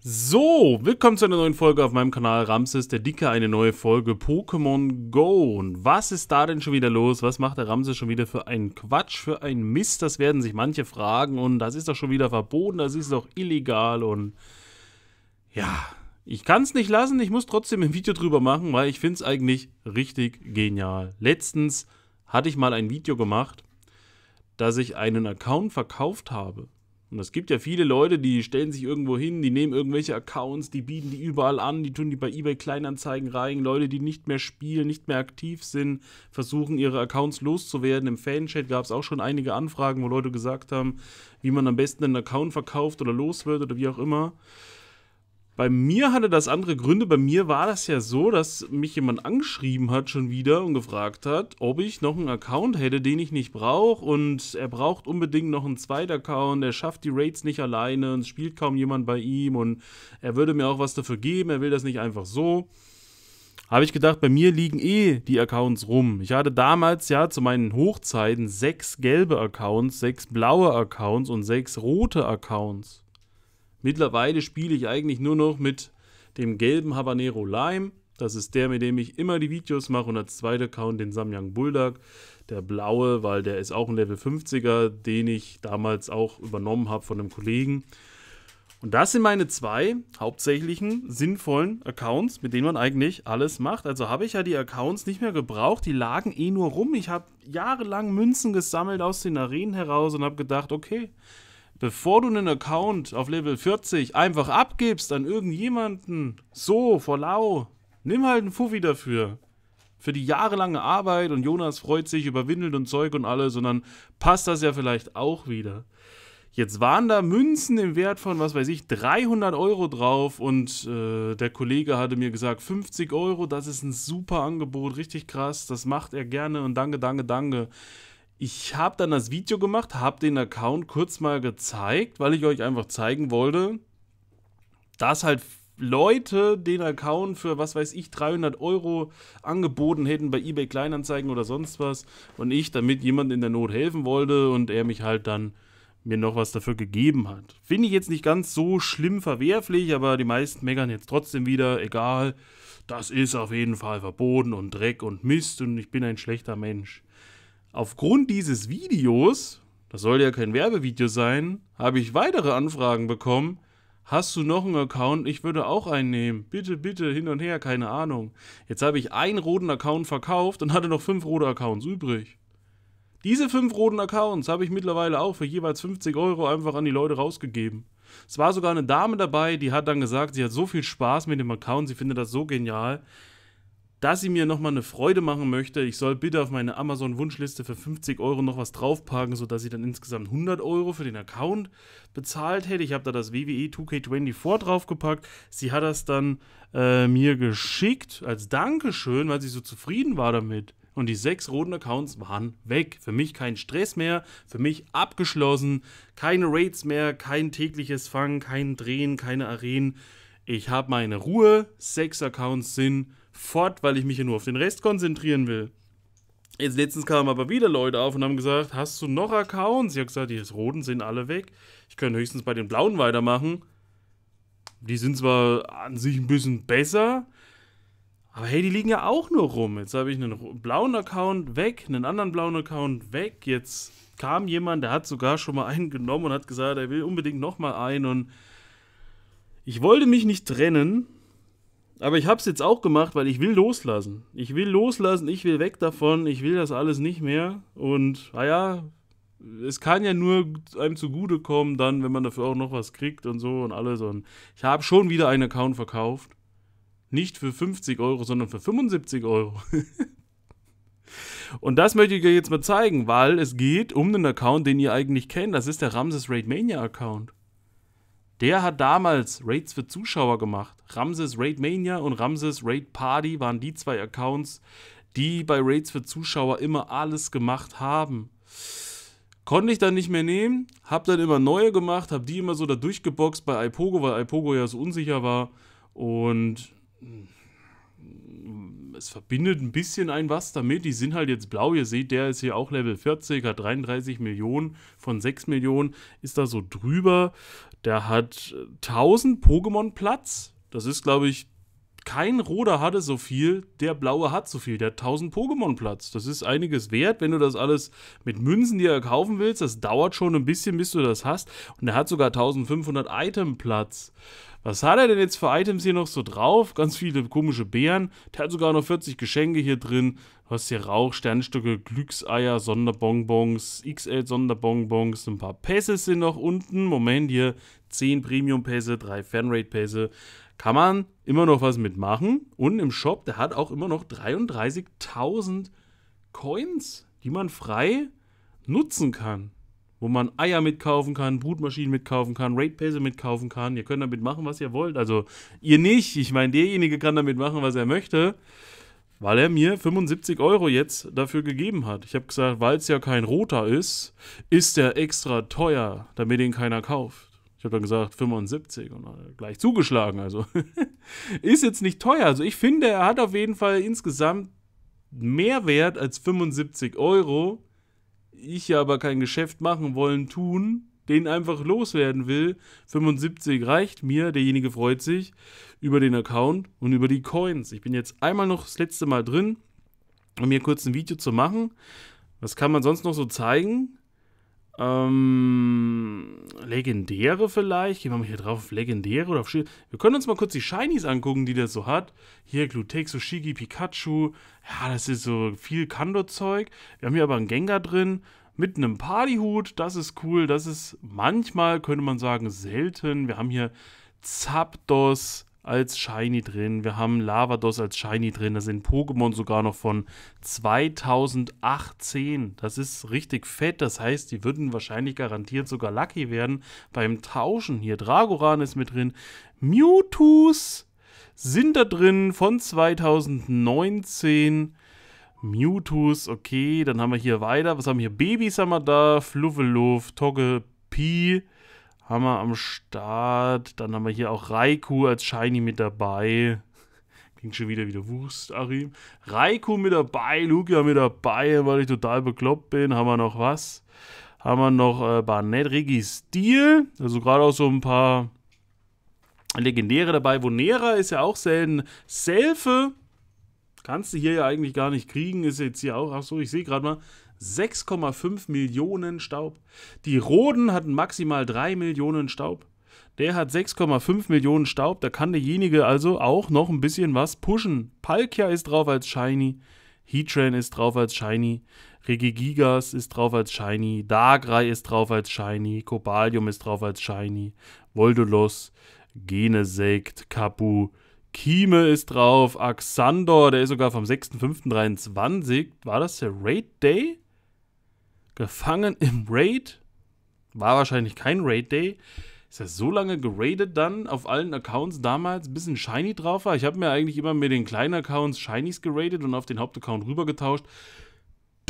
So, willkommen zu einer neuen Folge auf meinem Kanal Ramses der Dicke, eine neue Folge Pokémon Go. Und was ist da denn schon wieder los? Was macht der Ramses schon wieder für einen Quatsch, für einen Mist? Das werden sich manche fragen und das ist doch schon wieder verboten, das ist doch illegal und ja, ich kann es nicht lassen, ich muss trotzdem ein Video drüber machen, weil ich finde es eigentlich richtig genial. Letztens hatte ich mal ein Video gemacht, dass ich einen Account verkauft habe und es gibt ja viele Leute, die stellen sich irgendwo hin, die nehmen irgendwelche Accounts, die bieten die überall an, die tun die bei eBay Kleinanzeigen rein. Leute, die nicht mehr spielen, nicht mehr aktiv sind, versuchen ihre Accounts loszuwerden. Im Fanchat gab es auch schon einige Anfragen, wo Leute gesagt haben, wie man am besten einen Account verkauft oder los wird oder wie auch immer. Bei mir hatte das andere Gründe. Bei mir war das ja so, dass mich jemand angeschrieben hat schon wieder und gefragt hat, ob ich noch einen Account hätte, den ich nicht brauche. Und er braucht unbedingt noch einen zweiten Account. Er schafft die Raids nicht alleine und es spielt kaum jemand bei ihm. Und er würde mir auch was dafür geben. Er will das nicht einfach so. Habe ich gedacht, bei mir liegen eh die Accounts rum. Ich hatte damals ja zu meinen Hochzeiten sechs gelbe Accounts, sechs blaue Accounts und sechs rote Accounts. Mittlerweile spiele ich eigentlich nur noch mit dem gelben Habanero Lime. Das ist der, mit dem ich immer die Videos mache. Und als zweiter Account den Samyang Bulldog. Der blaue, weil der ist auch ein Level 50er, den ich damals auch übernommen habe von einem Kollegen. Und das sind meine zwei hauptsächlichen sinnvollen Accounts, mit denen man eigentlich alles macht. Also habe ich ja die Accounts nicht mehr gebraucht, die lagen eh nur rum. Ich habe jahrelang Münzen gesammelt aus den Arenen heraus und habe gedacht, okay, bevor du einen Account auf Level 40 einfach abgibst an irgendjemanden, so, vor lau, nimm halt einen Fuffi dafür. Für die jahrelange Arbeit und Jonas freut sich über Windeln und Zeug und alles und dann passt das ja vielleicht auch wieder. Jetzt waren da Münzen im Wert von, was weiß ich, 300 Euro drauf und äh, der Kollege hatte mir gesagt, 50 Euro, das ist ein super Angebot, richtig krass, das macht er gerne und danke, danke, danke. Ich habe dann das Video gemacht, habe den Account kurz mal gezeigt, weil ich euch einfach zeigen wollte, dass halt Leute den Account für, was weiß ich, 300 Euro angeboten hätten bei eBay Kleinanzeigen oder sonst was und ich damit jemand in der Not helfen wollte und er mich halt dann mir noch was dafür gegeben hat. Finde ich jetzt nicht ganz so schlimm verwerflich, aber die meisten meckern jetzt trotzdem wieder, egal, das ist auf jeden Fall verboten und Dreck und Mist und ich bin ein schlechter Mensch. Aufgrund dieses Videos, das soll ja kein Werbevideo sein, habe ich weitere Anfragen bekommen. Hast du noch einen Account? Ich würde auch einen nehmen. Bitte, bitte, hin und her, keine Ahnung. Jetzt habe ich einen roten Account verkauft und hatte noch fünf rote Accounts übrig. Diese fünf roten Accounts habe ich mittlerweile auch für jeweils 50 Euro einfach an die Leute rausgegeben. Es war sogar eine Dame dabei, die hat dann gesagt, sie hat so viel Spaß mit dem Account, sie findet das so genial, da sie mir nochmal eine Freude machen möchte, ich soll bitte auf meine Amazon-Wunschliste für 50 Euro noch was draufpacken, sodass sie dann insgesamt 100 Euro für den Account bezahlt hätte. Ich habe da das WWE e 2K24 draufgepackt. Sie hat das dann äh, mir geschickt als Dankeschön, weil sie so zufrieden war damit. Und die sechs roten Accounts waren weg. Für mich kein Stress mehr, für mich abgeschlossen, keine Raids mehr, kein tägliches Fangen, kein Drehen, keine Arenen. Ich habe meine Ruhe, sechs Accounts sind fort, weil ich mich hier nur auf den Rest konzentrieren will. Jetzt letztens kamen aber wieder Leute auf und haben gesagt, hast du noch Accounts? Ich habe gesagt, die roten sind alle weg. Ich könnte höchstens bei den blauen weitermachen. Die sind zwar an sich ein bisschen besser, aber hey, die liegen ja auch nur rum. Jetzt habe ich einen blauen Account weg, einen anderen blauen Account weg. Jetzt kam jemand, der hat sogar schon mal einen genommen und hat gesagt, er will unbedingt nochmal einen. Und ich wollte mich nicht trennen, aber ich habe es jetzt auch gemacht, weil ich will loslassen. Ich will loslassen, ich will weg davon, ich will das alles nicht mehr. Und naja, ah es kann ja nur einem zugutekommen, dann, wenn man dafür auch noch was kriegt und so und alles. Und ich habe schon wieder einen Account verkauft. Nicht für 50 Euro, sondern für 75 Euro. und das möchte ich euch jetzt mal zeigen, weil es geht um einen Account, den ihr eigentlich kennt. Das ist der Ramses Raid Mania Account. Der hat damals Raids für Zuschauer gemacht. Ramses Raid Mania und Ramses Raid Party waren die zwei Accounts, die bei Raids für Zuschauer immer alles gemacht haben. Konnte ich dann nicht mehr nehmen, hab dann immer neue gemacht, hab die immer so da durchgeboxt bei Ipogo, weil Ipogo ja so unsicher war. Und mm, es verbindet ein bisschen ein was damit. Die sind halt jetzt blau. Ihr seht, der ist hier auch Level 40, hat 33 Millionen von 6 Millionen, ist da so drüber. Der hat 1000 äh, Pokémon Platz. Das ist, glaube ich, kein roter hatte so viel, der blaue hat so viel. Der hat 1000 Pokémon Platz. Das ist einiges wert, wenn du das alles mit Münzen dir kaufen willst. Das dauert schon ein bisschen, bis du das hast. Und er hat sogar 1500 Item Platz. Was hat er denn jetzt für Items hier noch so drauf? Ganz viele komische Beeren. Der hat sogar noch 40 Geschenke hier drin. Du hast hier Rauch, Sternstücke, Glückseier, Sonderbonbons, XL-Sonderbonbons, ein paar Pässe sind noch unten. Moment, hier 10 Premium-Pässe, 3 Fanrate-Pässe kann man immer noch was mitmachen. Und im Shop, der hat auch immer noch 33.000 Coins, die man frei nutzen kann. Wo man Eier mitkaufen kann, Brutmaschinen mitkaufen kann, Raidpässe mitkaufen kann. Ihr könnt damit machen, was ihr wollt. Also ihr nicht. Ich meine, derjenige kann damit machen, was er möchte, weil er mir 75 Euro jetzt dafür gegeben hat. Ich habe gesagt, weil es ja kein roter ist, ist der extra teuer, damit ihn keiner kauft. Ich habe dann gesagt 75 und gleich zugeschlagen. Also ist jetzt nicht teuer. Also ich finde, er hat auf jeden Fall insgesamt mehr Wert als 75 Euro. Ich ja aber kein Geschäft machen wollen, tun, den einfach loswerden will. 75 reicht mir. Derjenige freut sich über den Account und über die Coins. Ich bin jetzt einmal noch das letzte Mal drin, um hier kurz ein Video zu machen. Was kann man sonst noch so zeigen? Ähm, legendäre vielleicht. Gehen wir mal hier drauf auf legendäre oder auf Sch Wir können uns mal kurz die Shinies angucken, die der so hat. Hier Glutex, Shigi, Pikachu. Ja, das ist so viel Kando-Zeug. Wir haben hier aber einen Gengar drin. Mit einem Partyhut, das ist cool. Das ist manchmal, könnte man sagen, selten. Wir haben hier Zapdos, als Shiny drin, wir haben Lavados als Shiny drin, da sind Pokémon sogar noch von 2018. Das ist richtig fett, das heißt, die würden wahrscheinlich garantiert sogar Lucky werden beim Tauschen. Hier Dragoran ist mit drin, Mewtwo's sind da drin von 2019. Mewtwo's, okay, dann haben wir hier weiter, was haben wir hier? Babys haben wir da, Fluffeluff, Togge, Pi haben wir am Start. Dann haben wir hier auch Raikou als Shiny mit dabei. Klingt schon wieder wieder Wurst, Arim. Raikou mit dabei, Lugia mit dabei, weil ich total bekloppt bin. Haben wir noch was? Haben wir noch äh, Barnett Registil. Also gerade auch so ein paar Legendäre dabei. Vonera ist ja auch selten. Selfe kannst du hier ja eigentlich gar nicht kriegen. Ist jetzt hier auch, Achso, ich sehe gerade mal, 6,5 Millionen Staub. Die Roden hatten maximal 3 Millionen Staub. Der hat 6,5 Millionen Staub. Da kann derjenige also auch noch ein bisschen was pushen. Palkia ist drauf als Shiny. Heatran ist drauf als Shiny. Regigigas ist drauf als Shiny. Darkrai ist drauf als Shiny. Kobalium ist drauf als Shiny. Voldolos. Genesekt. Kapu. Kime ist drauf, Axandor, der ist sogar vom 6.5.23. War das der Raid Day? gefangen im Raid. War wahrscheinlich kein Raid Day. Ist ja so lange geradet dann auf allen Accounts damals, bis ein Shiny drauf war. Ich habe mir eigentlich immer mit den kleinen Accounts Shinies geradet und auf den Hauptaccount rübergetauscht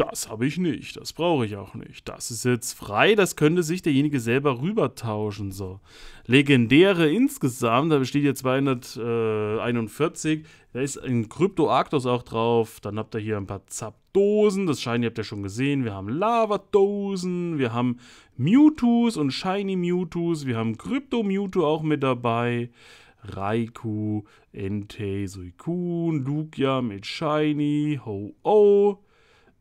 das habe ich nicht, das brauche ich auch nicht. Das ist jetzt frei, das könnte sich derjenige selber rübertauschen. So. Legendäre insgesamt, da besteht hier 241, da ist ein krypto arctos auch drauf, dann habt ihr hier ein paar Zapdosen, das Shiny habt ihr schon gesehen, wir haben Lava-Dosen, wir haben Mewtwo's und Shiny Mewtwo's, wir haben Krypto Mewtwo auch mit dabei. Raikou, Entei, Suicune, Lugia mit Shiny, Ho-Oh,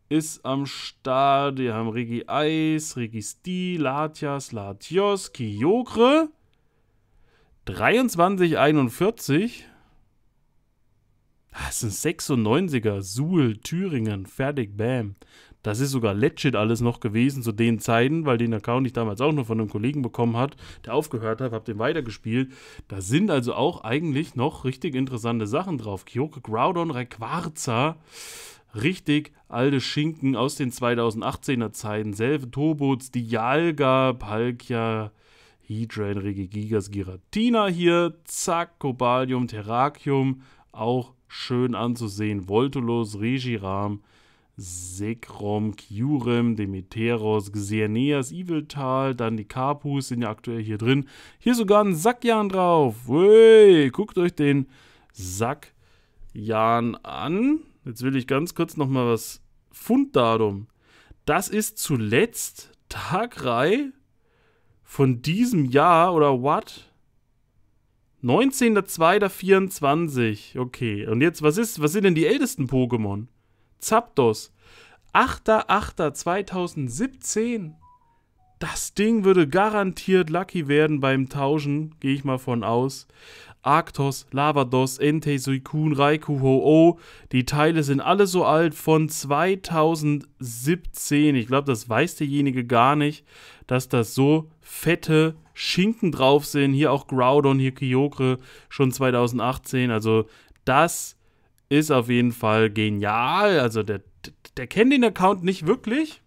ist am Start. Wir haben Regi Eis, Regi Sti, Latias, Latios, Kyokre. 2341. Das ist ein 96er. Suhl, Thüringen, fertig, bam. Das ist sogar legit alles noch gewesen zu den Zeiten, weil den Account ich damals auch noch von einem Kollegen bekommen hat, der aufgehört hat, hab den weitergespielt. Da sind also auch eigentlich noch richtig interessante Sachen drauf. Kyoke Groudon, Rayquaza richtig alte Schinken aus den 2018er Zeiten. Selve Turbots, Dialga, Palkia, Hydrain, Regigigas, Giratina hier. Zack, Cobalium, Terrakium. Auch schön anzusehen. Voltolos, Regiram, Sekrom, Kyurem, Demeteros, Xerneas, Iviltal, dann die Karpus sind ja aktuell hier drin. Hier sogar ein Sackjan drauf. Ui, guckt euch den Sackjan an. Jetzt will ich ganz kurz nochmal was. Funddatum. Das ist zuletzt Tag 3 von diesem Jahr oder what? 19.02.24. Okay, und jetzt, was ist, was sind denn die ältesten Pokémon? Zapdos. 8.08.2017. Das Ding würde garantiert lucky werden beim Tauschen, gehe ich mal von aus. Arctos, Lavados, Entei Suicune, Raikou Ho-Oh. Die Teile sind alle so alt von 2017. Ich glaube, das weiß derjenige gar nicht, dass das so fette Schinken drauf sind. Hier auch Groudon, hier Kyogre schon 2018. Also das ist auf jeden Fall genial. Also der, der kennt den Account nicht wirklich.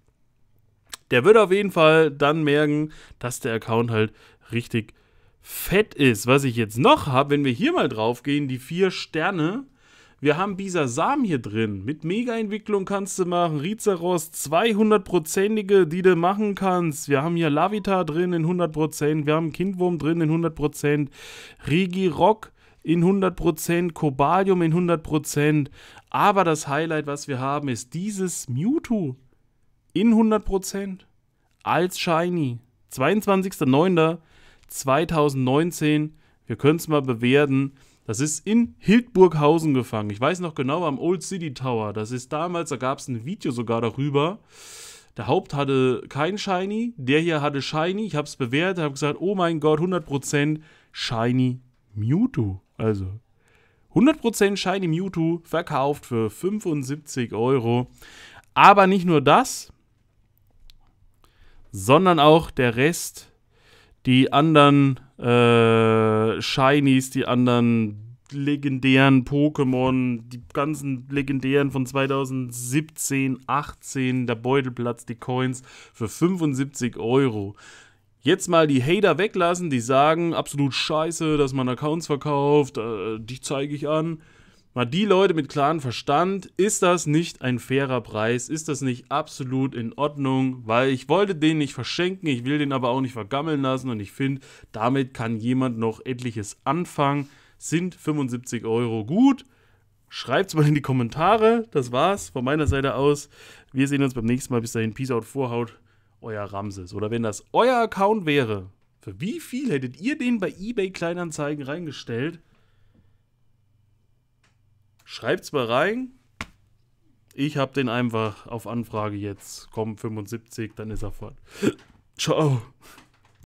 Der wird auf jeden Fall dann merken, dass der Account halt richtig fett ist. Was ich jetzt noch habe, wenn wir hier mal drauf gehen, die vier Sterne. Wir haben Bisasam hier drin. Mit Mega-Entwicklung kannst du machen. Rizaros 200%ige, die du machen kannst. Wir haben hier Lavita drin in 100%. Wir haben Kindwurm drin in 100%. Rigi Rock in 100%. Kobalium in 100%. Aber das Highlight, was wir haben, ist dieses Mewtwo in 100%. Als Shiny. 22.09. 2019. Wir können es mal bewerten. Das ist in Hildburghausen gefangen. Ich weiß noch genau, am Old City Tower. Das ist damals, da gab es ein Video sogar darüber. Der Haupt hatte kein Shiny, der hier hatte Shiny. Ich habe es bewertet, habe gesagt, oh mein Gott, 100% Shiny Mewtwo. Also 100% Shiny Mewtwo verkauft für 75 Euro. Aber nicht nur das, sondern auch der Rest die anderen äh, Shinies, die anderen legendären Pokémon, die ganzen legendären von 2017, 18, der Beutelplatz, die Coins für 75 Euro. Jetzt mal die Hater weglassen, die sagen, absolut scheiße, dass man Accounts verkauft, äh, die zeige ich an mal die Leute mit klarem Verstand, ist das nicht ein fairer Preis? Ist das nicht absolut in Ordnung? Weil ich wollte den nicht verschenken, ich will den aber auch nicht vergammeln lassen und ich finde, damit kann jemand noch etliches anfangen. Sind 75 Euro gut? Schreibt's mal in die Kommentare. Das war's von meiner Seite aus. Wir sehen uns beim nächsten Mal. Bis dahin, Peace out, Vorhaut, euer Ramses. Oder wenn das euer Account wäre, für wie viel hättet ihr den bei eBay Kleinanzeigen reingestellt? Schreibt's mal rein. Ich hab den einfach auf Anfrage jetzt. Komm, 75, dann ist er fort. Ciao.